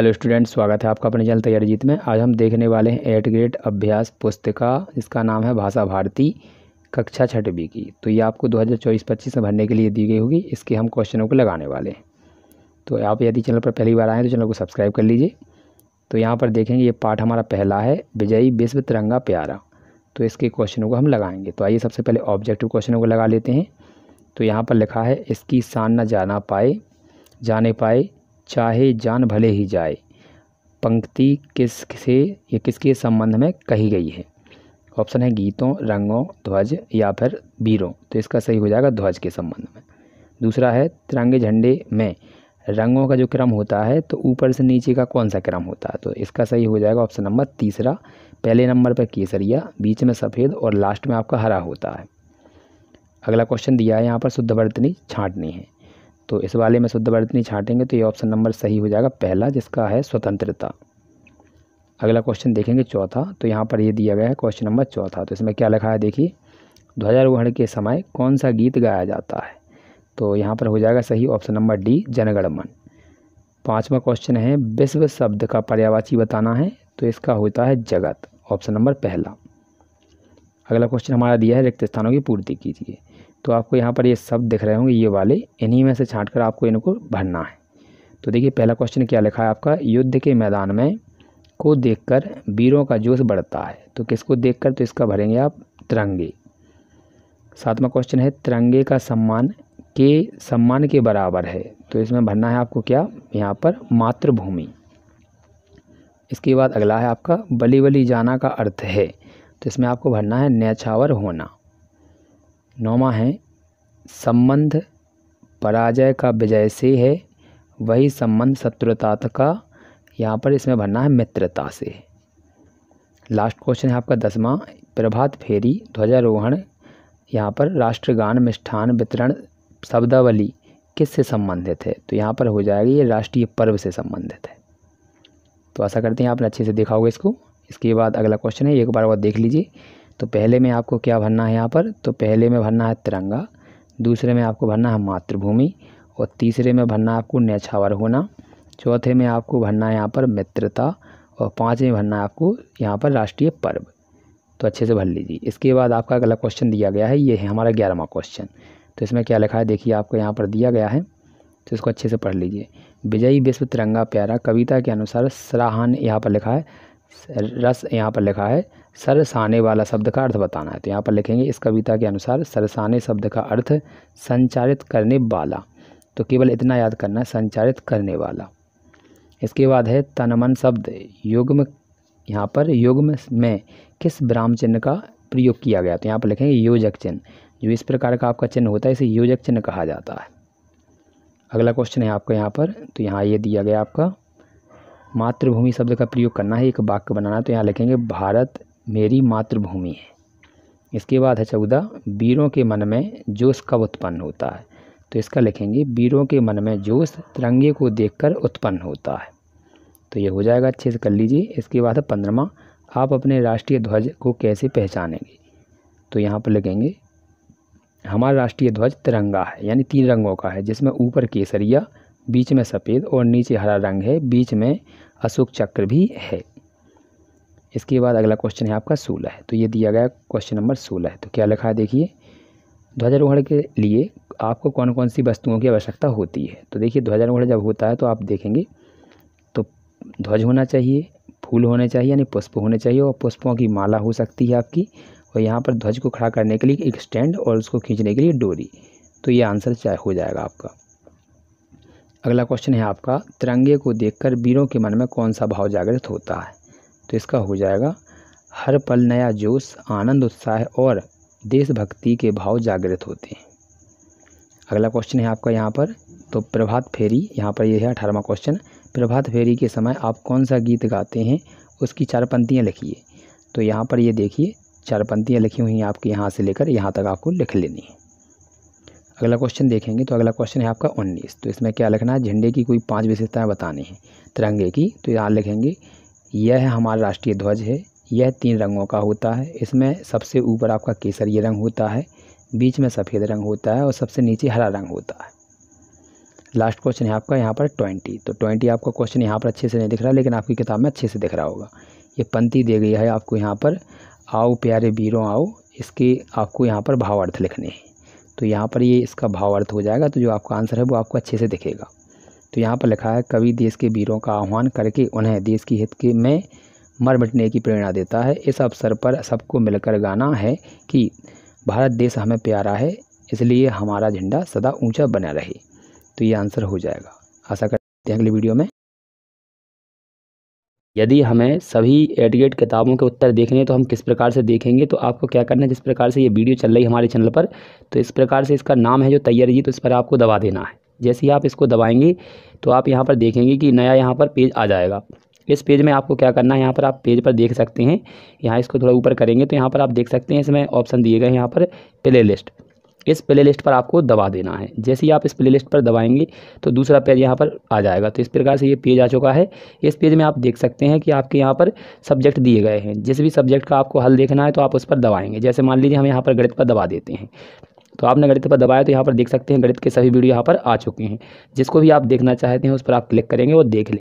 hello student स्वागत है आपका अपने चैनल तैयारी जीत में आज हम देखने वाले हैं एट ग्रेड अभ्यास पुस्तिका जिसका नाम है भाषा भारती कक्षा बी की तो ये आपको 2024-25 में भरने के लिए दी गई होगी इसके हम क्वेश्चनों को लगाने वाले हैं तो आप यदि चैनल पर पहली बार आएँ तो चैनल को सब्सक्राइब कर लीजिए तो यहाँ पर देखेंगे ये पाठ हमारा पहला है विजयी विश्व तिरंगा प्यारा तो इसके क्वेश्चनों को हम लगाएंगे तो आइए सबसे पहले ऑब्जेक्टिव क्वेश्चनों को लगा लेते हैं तो यहाँ पर लिखा है इसकी शान न जाना पाए जाने पाए चाहे जान भले ही जाए पंक्ति किस से या किसके संबंध में कही गई है ऑप्शन है गीतों रंगों ध्वज या फिर वीरों तो इसका सही हो जाएगा ध्वज के संबंध में दूसरा है तिरंगे झंडे में रंगों का जो क्रम होता है तो ऊपर से नीचे का कौन सा क्रम होता है तो इसका सही हो जाएगा ऑप्शन नंबर तीसरा पहले नंबर पर केसरिया बीच में सफ़ेद और लास्ट में आपका हरा होता है अगला क्वेश्चन दिया है यहाँ पर शुद्ध बर्तनी छाँटनी है तो इस वाले में शुद्ध वर्तनी छाटेंगे तो ये ऑप्शन नंबर सही हो जाएगा पहला जिसका है स्वतंत्रता अगला क्वेश्चन देखेंगे चौथा तो यहाँ पर ये दिया गया है क्वेश्चन नंबर चौथा तो इसमें क्या लिखा है देखिए ध्वजारोहण के समय कौन सा गीत गाया जाता है तो यहाँ पर हो जाएगा सही ऑप्शन नंबर डी जनगणमन पाँचवा क्वेश्चन है विश्व शब्द का पर्यावाची बताना है तो इसका होता है जगत ऑप्शन नंबर पहला अगला क्वेश्चन हमारा दिया है रिक्त स्थानों की पूर्ति कीजिए तो आपको यहाँ पर ये सब दिख रहे होंगे ये वाले इन्हीं में से छाँट कर आपको इनको भरना है तो देखिए पहला क्वेश्चन क्या लिखा है आपका युद्ध के मैदान में को देखकर वीरों का जोश बढ़ता है तो किसको देखकर तो इसका भरेंगे आप तिरंगे सातवां क्वेश्चन है तिरंगे का सम्मान के सम्मान के बराबर है तो इसमें भरना है आपको क्या यहाँ पर मातृभूमि इसके बाद अगला है आपका बली बली जाना का अर्थ है तो इसमें आपको भरना है न्यछावर होना नौवा है संबंध पराजय का विजय से है वही संबंध शत्रुता का यहाँ पर इसमें भरना है मित्रता से लास्ट क्वेश्चन है आपका दसवां प्रभात फेरी ध्वजारोहण यहाँ पर राष्ट्रगान मिष्ठान वितरण शब्दावली किस से संबंधित है तो यहाँ पर हो जाएगी ये राष्ट्रीय पर्व से संबंधित है तो ऐसा करते हैं आपने अच्छे से देखा होगा इसको इसके बाद अगला क्वेश्चन है एक बार और देख लीजिए तो पहले में आपको क्या भरना है यहाँ पर तो पहले में भरना है तिरंगा दूसरे में आपको भरना है मातृभूमि और तीसरे में भरना है आपको न्यछावर होना चौथे में आपको भरना है यहाँ पर मित्रता और पाँच में भरना है आपको यहाँ पर राष्ट्रीय पर्व तो अच्छे से भर लीजिए इसके बाद आपका अगला क्वेश्चन दिया गया है ये है हमारा ग्यारहवा क्वेश्चन तो इसमें क्या लिखा है देखिए आपको यहाँ पर दिया गया है तो इसको अच्छे से पढ़ लीजिए विजयी विश्व तिरंगा प्यारा कविता के अनुसार सराहन यहाँ पर लिखा है रस यहाँ पर लिखा है सरसाने वाला शब्द का अर्थ बताना है तो यहाँ पर लिखेंगे इस कविता के अनुसार सरसाने शब्द का अर्थ संचारित करने वाला तो केवल इतना याद करना है संचारित करने वाला इसके बाद है तनमन शब्द युग्म यहाँ पर युग्म में किस ब्राह्म चिन्ह का प्रयोग किया गया तो यहाँ पर लिखेंगे योजक चिन्ह जो इस प्रकार का आपका चिन्ह होता है इसे योजक चिन्ह कहा जाता है अगला क्वेश्चन है आपका यहाँ पर तो यहाँ ये यह दिया गया आपका मातृभूमि शब्द का प्रयोग करना है एक वाक्य बनाना तो यहाँ लिखेंगे भारत मेरी मातृभूमि है इसके बाद है चौदह वीरों के मन में जोश कब उत्पन्न होता है तो इसका लिखेंगे वीरों के मन में जोश तिरंगे को देखकर उत्पन्न होता है तो ये हो जाएगा अच्छे से कर लीजिए इसके बाद है पंद्रमा आप अपने राष्ट्रीय ध्वज को कैसे पहचानेंगे तो यहाँ पर लिखेंगे हमारा राष्ट्रीय ध्वज तिरंगा है यानी तीन रंगों का है जिसमें ऊपर केसरिया बीच में सफ़ेद और नीचे हरा रंग है बीच में अशोक चक्र भी है इसके बाद अगला क्वेश्चन है आपका सोलह तो ये दिया गया क्वेश्चन नंबर सोलह तो क्या लिखा है देखिए ध्वजारोहण के लिए आपको कौन कौन सी वस्तुओं की आवश्यकता होती है तो देखिए ध्वजारोहण जब होता है तो आप देखेंगे तो ध्वज होना चाहिए फूल होने चाहिए यानी पुष्प होने चाहिए और पुष्पों की माला हो सकती है आपकी और यहाँ पर ध्वज को खड़ा करने के लिए एक स्टैंड और उसको खींचने के लिए डोरी तो ये आंसर हो जाएगा आपका अगला क्वेश्चन है आपका तिरंगे को देखकर वीरों के मन में कौन सा भाव जागृत होता है तो इसका हो जाएगा हर पल नया जोश आनंद उत्साह और देशभक्ति के भाव जागृत होते हैं अगला क्वेश्चन है आपका यहाँ पर तो प्रभात फेरी यहाँ पर यह है अठारहवा क्वेश्चन प्रभात फेरी के समय आप कौन सा गीत गाते हैं उसकी चार पंक्तियाँ लिखिए तो यहाँ पर ये यह देखिए चार पंक्तियाँ लिखी हुई हैं आपके यहाँ से लेकर यहाँ तक आपको लिख लेनी है अगला क्वेश्चन देखेंगे तो अगला क्वेश्चन है आपका उन्नीस तो इसमें क्या लिखना है झंडे की कोई पांच विशेषताएं बतानी है तिरंगे की तो यहाँ लिखेंगे यह हमारा राष्ट्रीय ध्वज है यह तीन रंगों का होता है इसमें सबसे ऊपर आपका केसरीय रंग होता है बीच में सफ़ेद रंग होता है और सबसे नीचे हरा रंग होता है लास्ट क्वेश्चन है आपका यहाँ पर ट्वेंटी तो ट्वेंटी आपका क्वेश्चन यहाँ पर अच्छे से नहीं दिख रहा लेकिन आपकी किताब में अच्छे से दिख रहा होगा ये पंक्ति दी गई है आपको यहाँ पर आओ प्यारे वीरों आओ इसके आपको यहाँ पर भावार्थ लिखने हैं तो यहाँ पर ये इसका भाव अर्थ हो जाएगा तो जो आपका आंसर है वो आपको अच्छे से दिखेगा तो यहाँ पर लिखा है कवि देश के वीरों का आह्वान करके उन्हें देश की हित के में मर मिटने की प्रेरणा देता है इस अवसर पर सबको मिलकर गाना है कि भारत देश हमें प्यारा है इसलिए हमारा झंडा सदा ऊंचा बना रहे तो ये आंसर हो जाएगा आशा करते हैं अगले वीडियो में यदि हमें सभी एडिटेड किताबों के उत्तर देखने हैं तो हम किस प्रकार से देखेंगे तो आपको क्या करना है जिस प्रकार से ये वीडियो चल रही है हमारे चैनल पर तो इस प्रकार से इसका नाम है जो तैयारी जी तो इस पर आपको दबा देना है जैसे ही आप इसको दबाएंगे तो आप यहाँ पर देखेंगे कि नया यहाँ पर पेज आ जाएगा इस पेज में आपको क्या करना है यहाँ पर आप पेज पर देख सकते हैं यहाँ इसको थोड़ा ऊपर करेंगे तो यहाँ पर आप देख सकते हैं इसमें ऑप्शन दिए गए हैं यहाँ पर प्ले लिस्ट इस प्ले लिस्ट पर आपको दबा देना है जैसे ही आप इस प्ले लिस्ट पर दबाएंगे तो दूसरा पेज यहाँ पर आ जाएगा तो इस प्रकार से ये पेज आ चुका है इस पेज में आप देख सकते हैं कि आपके यहाँ पर सब्जेक्ट दिए गए हैं जिस भी सब्जेक्ट का आपको हल देखना है तो आप उस पर दबाएंगे जैसे मान लीजिए हम यहाँ पर गणित पर दबा देते हैं तो आपने गणित पर दबाया तो यहाँ पर देख सकते हैं गणित के सभी वीडियो यहाँ पर आ चुके हैं जिसको भी आप देखना चाहते हैं उस पर आप क्लिक करेंगे और देख लें